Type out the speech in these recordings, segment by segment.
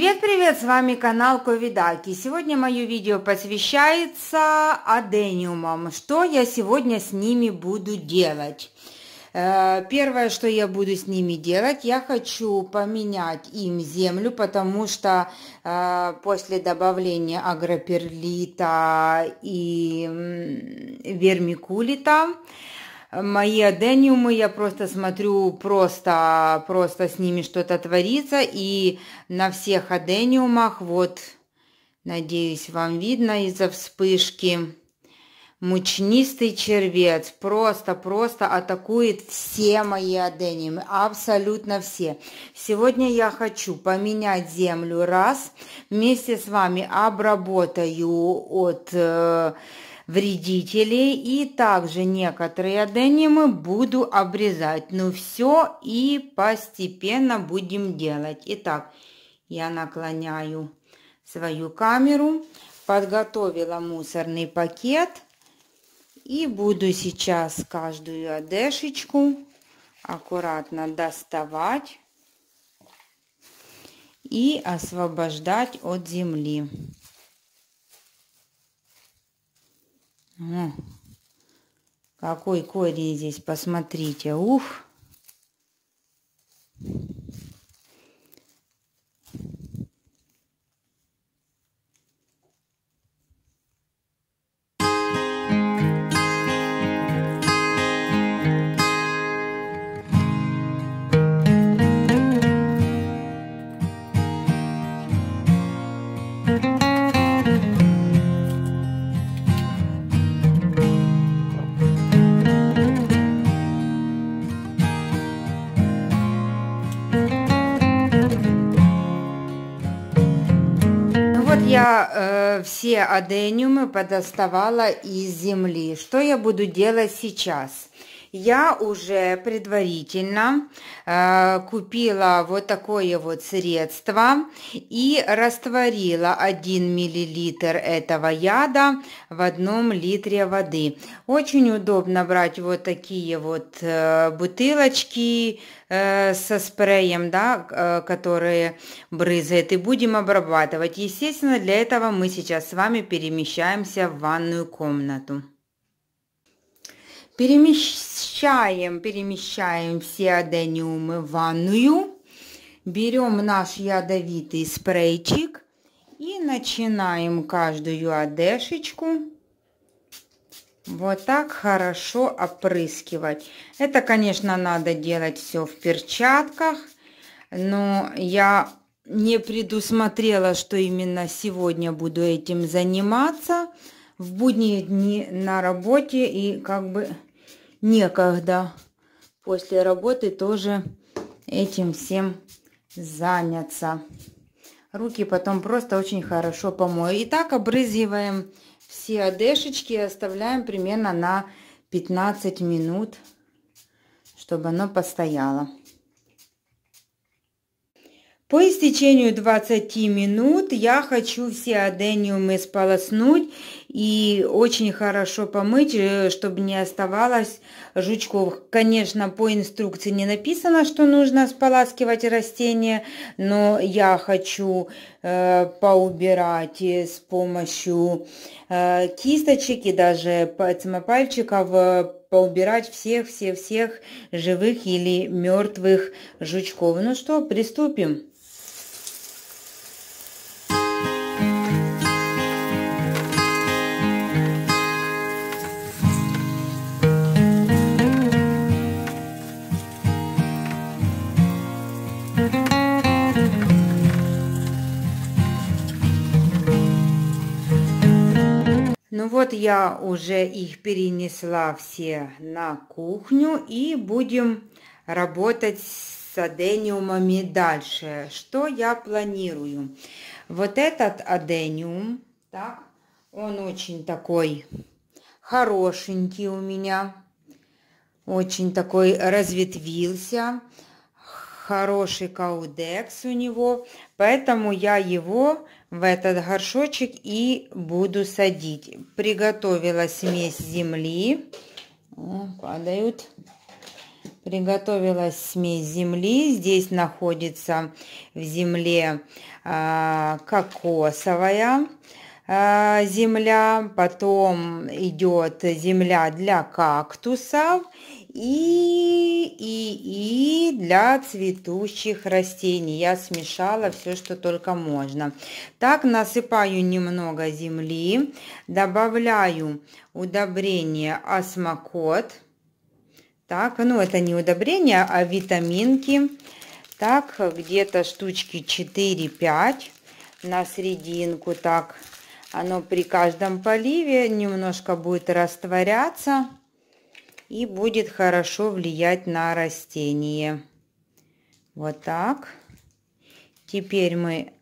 Привет-привет, с вами канал Ковидаки. Сегодня мое видео посвящается адениумам. Что я сегодня с ними буду делать? Э, первое, что я буду с ними делать, я хочу поменять им землю, потому что э, после добавления агроперлита и вермикулита мои адениумы, я просто смотрю, просто, просто с ними что-то творится, и на всех адениумах, вот, надеюсь, вам видно из-за вспышки, мучнистый червец просто-просто атакует все мои адениумы, абсолютно все. Сегодня я хочу поменять землю раз, вместе с вами обработаю от... Э, вредителей и также некоторые аденимы буду обрезать. Ну все и постепенно будем делать. Итак, я наклоняю свою камеру, подготовила мусорный пакет и буду сейчас каждую одешечку аккуратно доставать и освобождать от земли. О, какой корень здесь, посмотрите. Ух! вот я э, все адениумы подоставала из земли. Что я буду делать сейчас? я уже предварительно э, купила вот такое вот средство и растворила 1 миллилитр этого яда в одном литре воды. Очень удобно брать вот такие вот э, бутылочки э, со спреем, да, э, которые брызгают, и будем обрабатывать. Естественно, для этого мы сейчас с вами перемещаемся в ванную комнату. Перемещаем, перемещаем все адениумы в ванную. Берем наш ядовитый спрейчик и начинаем каждую одешечку вот так хорошо опрыскивать. Это, конечно, надо делать все в перчатках, но я не предусмотрела, что именно сегодня буду этим заниматься в будние дни на работе и как бы некогда после работы тоже этим всем заняться. Руки потом просто очень хорошо помою. И так обрызгиваем все одешечки и оставляем примерно на 15 минут, чтобы оно постояло. По истечению 20 минут я хочу все адениумы сполоснуть и очень хорошо помыть, э, чтобы не оставалось жучков. Конечно, по инструкции не написано, что нужно споласкивать растения, но я хочу э, поубирать э, с помощью э, кисточек и даже самопальчиков э, поубирать всех-всех-всех живых или мертвых жучков. Ну что, приступим. Вот я уже их перенесла все на кухню и будем работать с адениумами дальше. Что я планирую? Вот этот адениум, так, он очень такой хорошенький у меня, очень такой разветвился хороший каудекс у него, поэтому я его в этот горшочек и буду садить. Приготовила смесь земли. О, падают. Приготовила смесь земли. Здесь находится в земле а, кокосовая. А, земля, потом идет земля для кактусов и, и, и для цветущих растений. Я смешала все, что только можно. Так насыпаю немного земли, добавляю удобрение осмокот. Так, ну это не удобрение, а витаминки. Так, где-то штучки 4-5 на серединку так оно при каждом поливе немножко будет растворяться и будет хорошо влиять на растение. Вот так. Теперь мы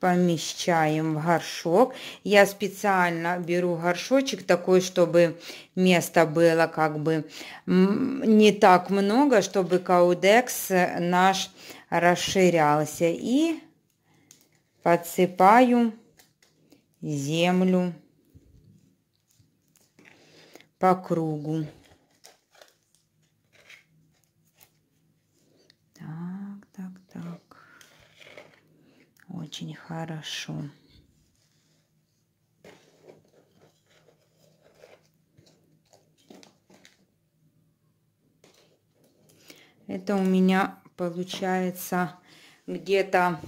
помещаем в горшок. Я специально беру горшочек такой, чтобы места было как бы не так много, чтобы каудекс наш расширялся. И подсыпаю землю по кругу. Так, так, так. Очень хорошо. Это у меня получается где-то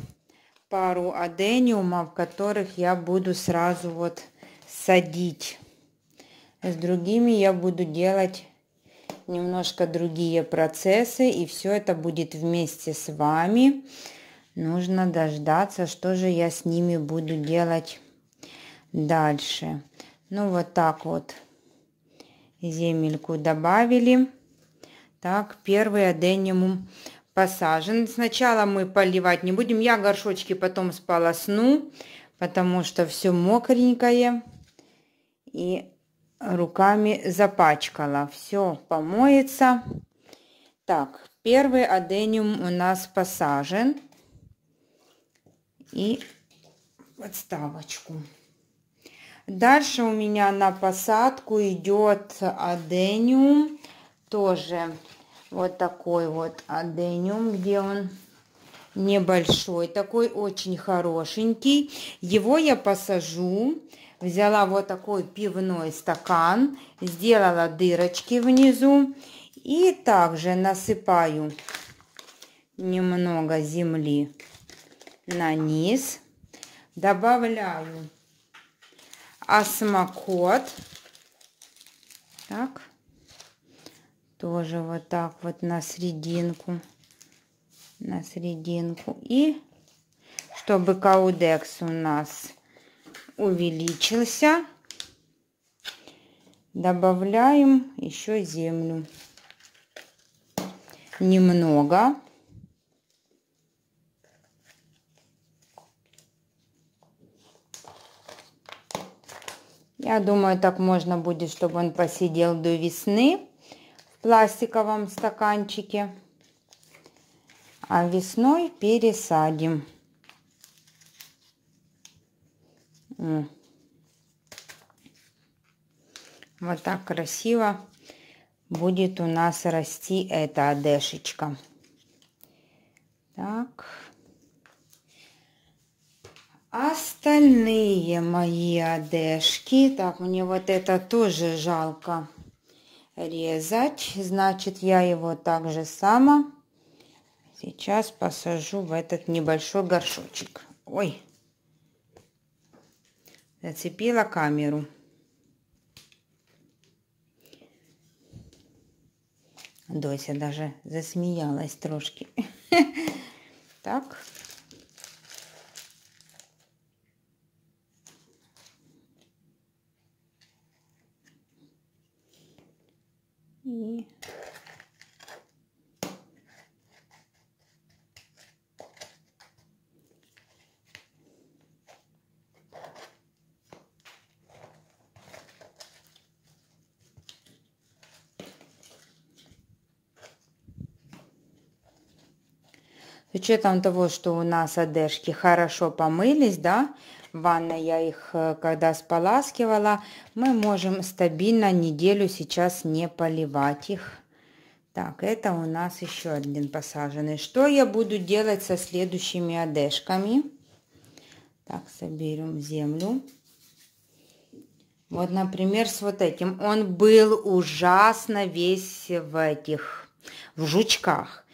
пару адениумов, которых я буду сразу вот садить. С другими я буду делать немножко другие процессы, и все это будет вместе с вами. Нужно дождаться, что же я с ними буду делать дальше. Ну вот так вот земельку добавили. Так, первый аденимум посажен. Сначала мы поливать не будем. Я горшочки потом сполосну, потому что все мокренькое. И руками запачкала. Все помоется. Так, первый адениум у нас посажен. И подставочку. Дальше у меня на посадку идет адениум. Тоже вот такой вот адениум, где он небольшой, такой очень хорошенький. Его я посажу. Взяла вот такой пивной стакан, сделала дырочки внизу. И также насыпаю немного земли на низ. Добавляю осмокот. Так тоже вот так вот на серединку на серединку и чтобы каудекс у нас увеличился добавляем еще землю немного Я думаю, так можно будет, чтобы он посидел до весны пластиковом стаканчике. А весной пересадим. Вот так красиво будет у нас расти эта одешечка. Так. Остальные мои одешки. Так, мне вот это тоже жалко резать. Значит, я его также сама. сейчас посажу в этот небольшой горшочек. Ой, зацепила камеру. Дося даже засмеялась трошки. Так. и С учетом того, что у нас одежки хорошо помылись, да, в ванной я их э, когда споласкивала, мы можем стабильно неделю сейчас не поливать их. Так, это у нас еще один посаженный. Что я буду делать со следующими одежками? Так, соберем землю. Вот, например, с вот этим. Он был ужасно весь в этих, в жучках.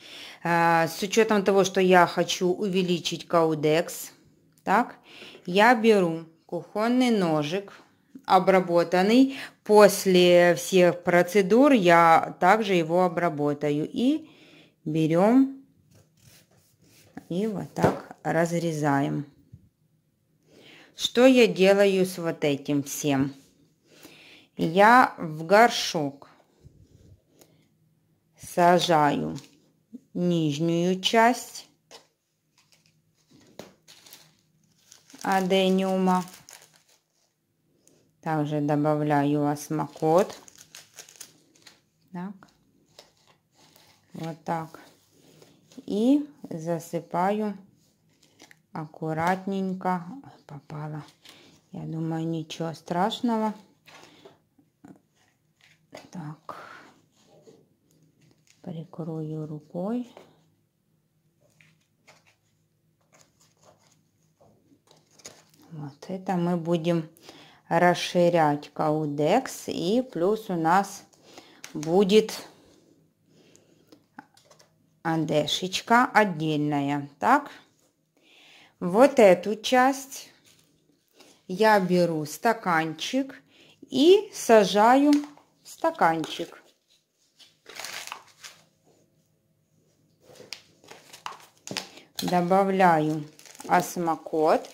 Э, с учетом того, что я хочу увеличить каудекс, так, я беру кухонный ножик, обработанный. После всех процедур я также его обработаю. И берем и вот так разрезаем. Что я делаю с вот этим всем? Я в горшок сажаю нижнюю часть адениума. Также добавляю осмокот. Так. Вот так. И засыпаю аккуратненько. Ой, попала. Я думаю, ничего страшного. Так. Прикрою рукой. Вот это мы будем расширять каудекс. И плюс у нас будет одешечка отдельная. Так, вот эту часть я беру стаканчик и сажаю в стаканчик. Добавляю осмокот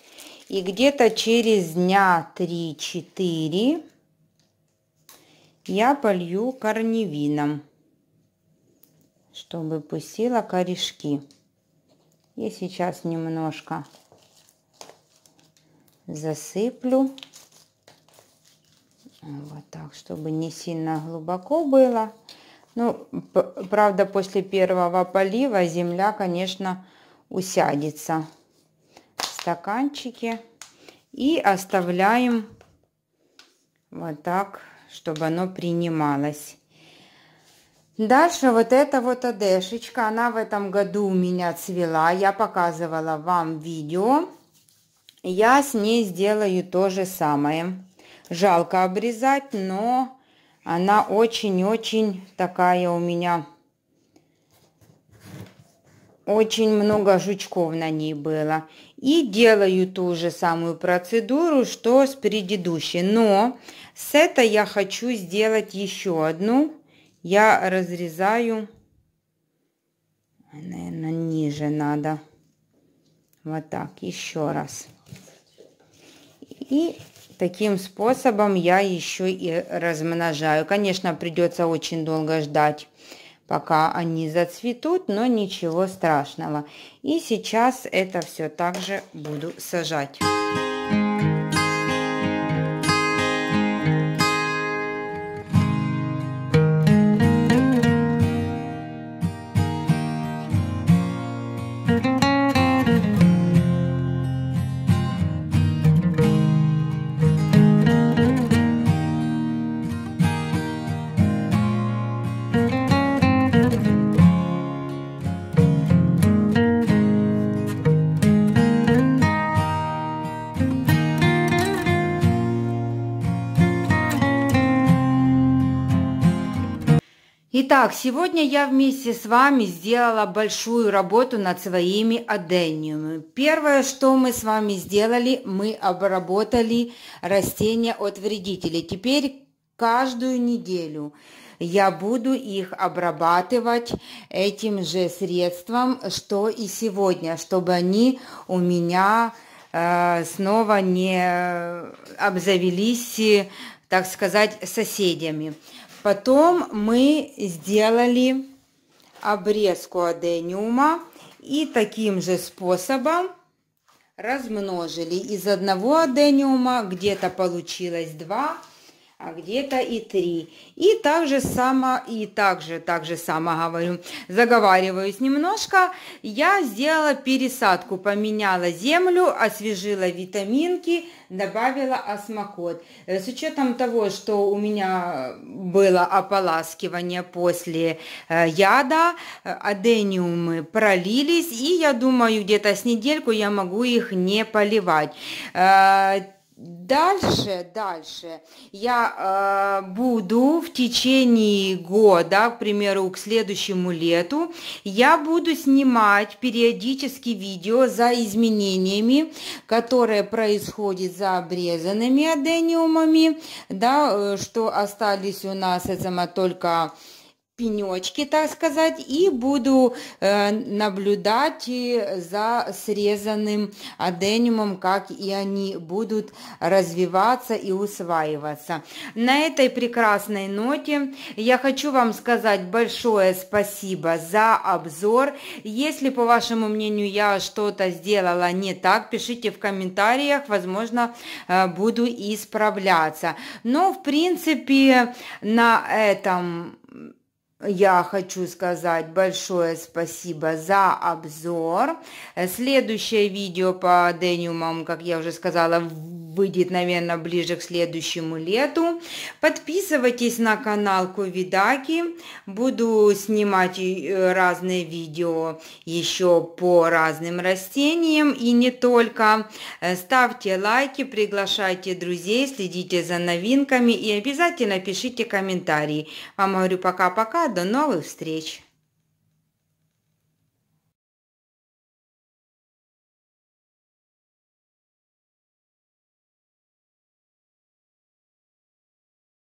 и где-то через дня 3-4 я полью корневином, чтобы пустила корешки. И сейчас немножко засыплю. Вот так, чтобы не сильно глубоко было. Ну, правда, после первого полива земля, конечно, усядется стаканчике и оставляем вот так, чтобы оно принималось. Дальше вот эта вот одешечка, она в этом году у меня цвела, я показывала вам видео. Я с ней сделаю то же самое. Жалко обрезать, но она очень-очень такая у меня. Очень много жучков на ней было и делаю ту же самую процедуру, что с предыдущей. Но с этой я хочу сделать еще одну. Я разрезаю, наверное, ниже надо. Вот так, еще раз. И таким способом я еще и размножаю. Конечно, придется очень долго ждать пока они зацветут, но ничего страшного. И сейчас это все также буду сажать. Итак, сегодня я вместе с вами сделала большую работу над своими адениумами. Первое, что мы с вами сделали, мы обработали растения от вредителей. Теперь каждую неделю я буду их обрабатывать этим же средством, что и сегодня, чтобы они у меня э, снова не обзавелись, э, так сказать, соседями. Потом мы сделали обрезку адениума и таким же способом размножили. Из одного адениума где-то получилось два, а где-то и 3. И также само, и также, также само говорю, заговариваюсь немножко. Я сделала пересадку, поменяла землю, освежила витаминки, добавила осмокот. Э, с учетом того, что у меня было ополаскивание после э, яда, э, адениумы пролились, и я думаю, где-то с недельку я могу их не поливать. Дальше, дальше я э, буду в течение года, к примеру, к следующему лету, я буду снимать периодически видео за изменениями, которые происходят за обрезанными адениумами, да, э, что остались у нас это только пенечки, так сказать, и буду э, наблюдать за срезанным адениумом, как и они будут развиваться и усваиваться. На этой прекрасной ноте я хочу вам сказать большое спасибо за обзор. Если, по вашему мнению, я что-то сделала не так, пишите в комментариях, возможно, э, буду исправляться. Но, в принципе, на этом я хочу сказать большое спасибо за обзор. Следующее видео по Дениумам, как я уже сказала, выйдет, наверное, ближе к следующему лету. Подписывайтесь на канал Ковидаки. Буду снимать э, разные видео еще по разным растениям и не только. Э, ставьте лайки, приглашайте друзей, следите за новинками и обязательно пишите комментарии. А Вам говорю пока-пока, до новых встреч!